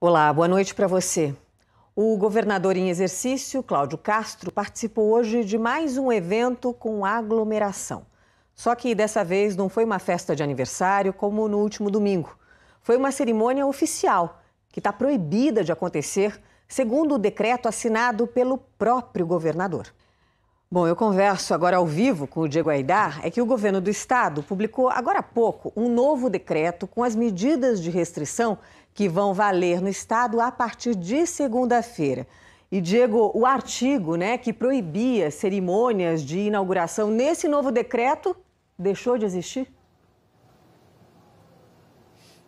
Olá, boa noite para você. O governador em exercício, Cláudio Castro, participou hoje de mais um evento com aglomeração. Só que dessa vez não foi uma festa de aniversário como no último domingo. Foi uma cerimônia oficial, que está proibida de acontecer, segundo o decreto assinado pelo próprio governador. Bom, eu converso agora ao vivo com o Diego Aidar. É que o governo do estado publicou agora há pouco um novo decreto com as medidas de restrição que vão valer no estado a partir de segunda-feira. E Diego, o artigo, né, que proibia cerimônias de inauguração nesse novo decreto deixou de existir?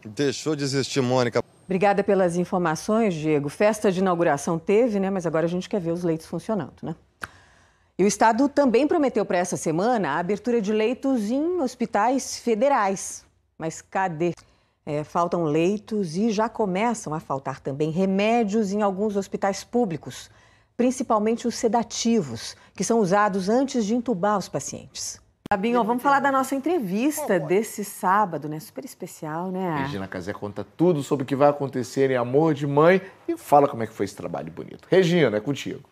Deixou de existir, Mônica. Obrigada pelas informações, Diego. Festa de inauguração teve, né, mas agora a gente quer ver os leitos funcionando, né? E o Estado também prometeu para essa semana a abertura de leitos em hospitais federais. Mas cadê? É, faltam leitos e já começam a faltar também remédios em alguns hospitais públicos, principalmente os sedativos, que são usados antes de entubar os pacientes. Fabinho, vamos falar da nossa entrevista desse sábado, né? Super especial, né? Regina Casé conta tudo sobre o que vai acontecer em Amor de Mãe e fala como é que foi esse trabalho bonito. Regina, é contigo.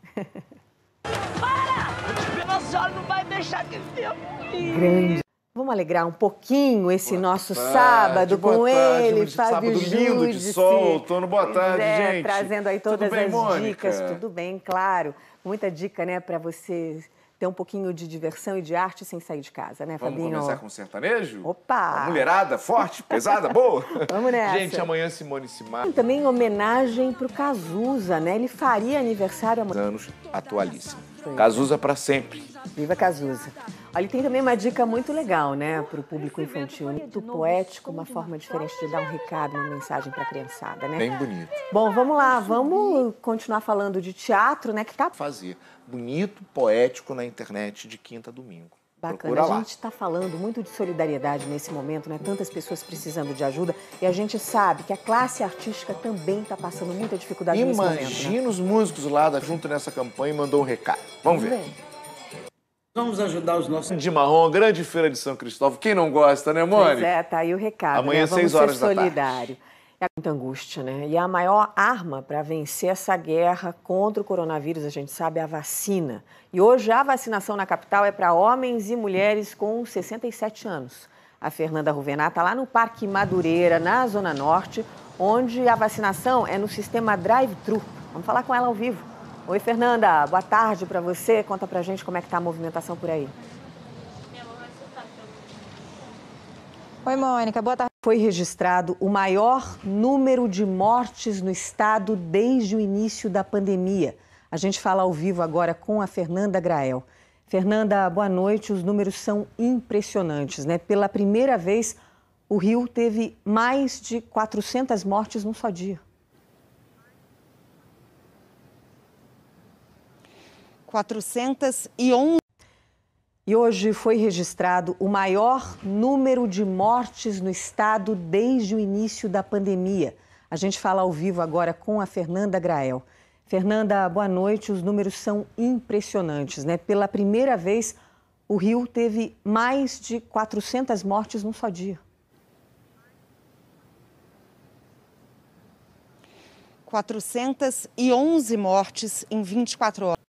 deixar de ser Grande. Vamos alegrar um pouquinho esse boa nosso tarde, sábado com tarde, ele, Fábio Sábado Júdice. lindo de sol, é, outono. Boa tarde, é, gente. Trazendo aí todas bem, as Mônica? dicas. Tudo bem, claro. Muita dica, né, para você ter um pouquinho de diversão e de arte sem sair de casa, né, Vamos Fabinho? Vamos começar com sertanejo? Opa! Uma mulherada forte, pesada, boa? Vamos nessa. Gente, amanhã Simone Simar. Também homenagem pro Cazuza, né? Ele faria aniversário amanhã. Anos atualíssimo. É. Cazuza para sempre. Viva Cazuza. Olha, tem também uma dica muito legal, né, para o público infantil. É muito poético, uma forma diferente de dar um recado, uma mensagem para a criançada, né? Bem bonito. Bom, vamos lá, vamos continuar falando de teatro, né, que tá... Fazer bonito, poético na internet de quinta a domingo. Bacana, a gente está falando muito de solidariedade nesse momento, né? Tantas pessoas precisando de ajuda e a gente sabe que a classe artística também está passando muita dificuldade Imagina nesse momento. Né? Imagina né? os músicos lá da Junto nessa campanha e mandou um recado. Vamos, Vamos ver. ver. Vamos ajudar os nossos. De marrom, grande feira de São Cristóvão. Quem não gosta, né, Mônica? Pois é, tá aí o recado. Né? Amanhã, né? seis horas ser da solidário. tarde. É muita angústia, né? E a maior arma para vencer essa guerra contra o coronavírus, a gente sabe, é a vacina. E hoje a vacinação na capital é para homens e mulheres com 67 anos. A Fernanda Ruvenato está lá no Parque Madureira, na Zona Norte, onde a vacinação é no sistema drive-thru. Vamos falar com ela ao vivo. Oi, Fernanda. Boa tarde para você. Conta a gente como é que está a movimentação por aí. Oi, Mônica. Boa tarde. Foi registrado o maior número de mortes no estado desde o início da pandemia. A gente fala ao vivo agora com a Fernanda Grael. Fernanda, boa noite. Os números são impressionantes, né? Pela primeira vez, o Rio teve mais de 400 mortes num só dia. 411. E hoje foi registrado o maior número de mortes no estado desde o início da pandemia. A gente fala ao vivo agora com a Fernanda Grael. Fernanda, boa noite. Os números são impressionantes, né? Pela primeira vez, o Rio teve mais de 400 mortes num só dia. 411 mortes em 24 horas.